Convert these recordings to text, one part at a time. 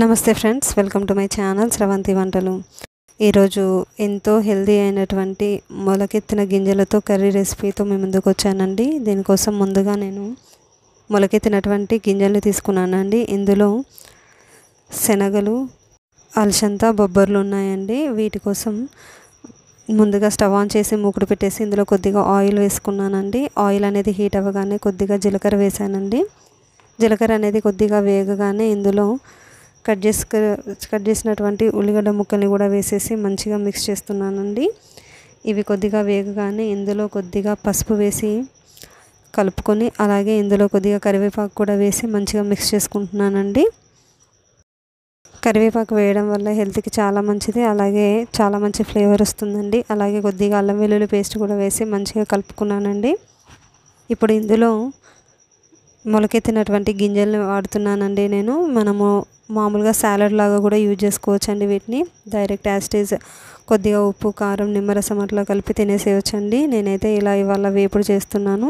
నమస్తే friends welcome to my channel Sravanthi వంటలు ఈరోజు ఎంతో హెల్దీ అయినటువంటి మొలకెత్తిన గింజలతో కర్రీ రెసిపీతో మేము ముందుకు వచ్చానండి దీనికోసం ముందుగా నేను మొలకెత్తినటువంటి గింజలు తీసుకున్నానండి ఇందులో శనగలు అలసంత బొబ్బర్లు ఉన్నాయండి వీటి కోసం ముందుగా స్టవ్ ఆన్ చేసి మూకుడు పెట్టేసి ఇందులో కొద్దిగా ఆయిల్ వేసుకున్నానండి ఆయిల్ అనేది హీట్ అవ్వగానే కొద్దిగా జీలకర్ర వేసానండి జీలకర్ర అనేది కొద్దిగా వేగగానే ఇందులో కట్ చేసుకు కట్ చేసినటువంటి ఉల్లిగడ్డ ముక్కల్ని కూడా వేసేసి మంచిగా మిక్స్ చేస్తున్నానండి ఇవి కొద్దిగా వేగగానే ఇందులో కొద్దిగా పసుపు వేసి కలుపుకొని అలాగే ఇందులో కొద్దిగా కరివేపాకు కూడా వేసి మంచిగా మిక్స్ చేసుకుంటున్నానండి కరివేపాకు వేయడం వల్ల హెల్త్కి చాలా మంచిది అలాగే చాలా మంచి ఫ్లేవర్ వస్తుందండి అలాగే కొద్దిగా అల్లం వెల్లుల్లి పేస్ట్ కూడా వేసి మంచిగా కలుపుకున్నానండి ఇప్పుడు ఇందులో మొలకెత్తినటువంటి గింజలను వాడుతున్నానండి నేను మనము మామూలుగా సాలడ్ లాగా కూడా యూజ్ చేసుకోవచ్చు అండి వీటిని డైరెక్ట్ యాస్టేజ్ కొద్దిగా ఉప్పు కారం నిమ్మరసం అట్లా కలిపి తినేసేయచ్చు అండి నేనైతే ఇలా ఇవాళ వేపుడు చేస్తున్నాను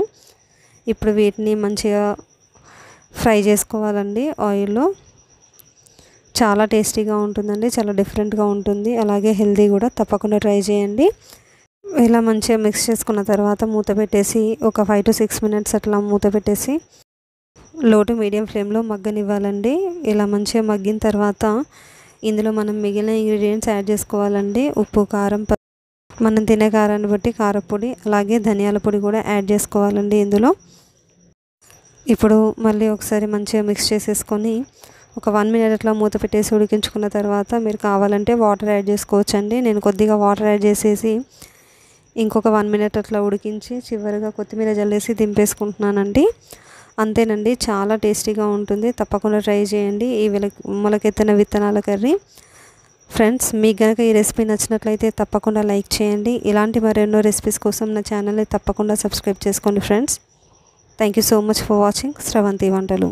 ఇప్పుడు వీటిని మంచిగా ఫ్రై చేసుకోవాలండి ఆయిల్లో చాలా టేస్టీగా ఉంటుందండి చాలా డిఫరెంట్గా ఉంటుంది అలాగే హెల్దీ కూడా తప్పకుండా ట్రై చేయండి ఇలా మంచిగా మిక్స్ చేసుకున్న తర్వాత మూత పెట్టేసి ఒక ఫైవ్ టు సిక్స్ మినిట్స్ అట్లా మూత పెట్టేసి లోటు మీడియం ఫ్లేమ్లో మగ్గనివ్వాలండి ఇలా మంచిగా మగ్గిన తర్వాత ఇందులో మనం మిగిలిన ఇంగ్రీడియంట్స్ యాడ్ చేసుకోవాలండి ఉప్పు కారం మనం తినే కారాన్ని బట్టి కారపొడి అలాగే ధనియాల పొడి కూడా యాడ్ చేసుకోవాలండి ఇందులో ఇప్పుడు మళ్ళీ ఒకసారి మంచిగా మిక్స్ చేసేసుకొని ఒక వన్ మినిట్ అట్లా మూత పెట్టేసి ఉడికించుకున్న తర్వాత మీరు కావాలంటే వాటర్ యాడ్ చేసుకోవచ్చండి నేను కొద్దిగా వాటర్ యాడ్ చేసేసి ఇంకొక వన్ మినిట్ అట్లా ఉడికించి చివరిగా కొత్తిమీర జల్లేసి దింపేసుకుంటున్నానండి అంతేనండి చాలా టేస్టీగా ఉంటుంది తప్పకుండా ట్రై చేయండి ఈ మొలకెత్తిన విత్తనాల కర్రీ ఫ్రెండ్స్ మీకు కనుక ఈ రెసిపీ నచ్చినట్లయితే తప్పకుండా లైక్ చేయండి ఇలాంటి మరెన్నో రెసిపీస్ కోసం నా ఛానల్ని తప్పకుండా సబ్స్క్రైబ్ చేసుకోండి friends thank you so much for watching Sravanthi వంటలు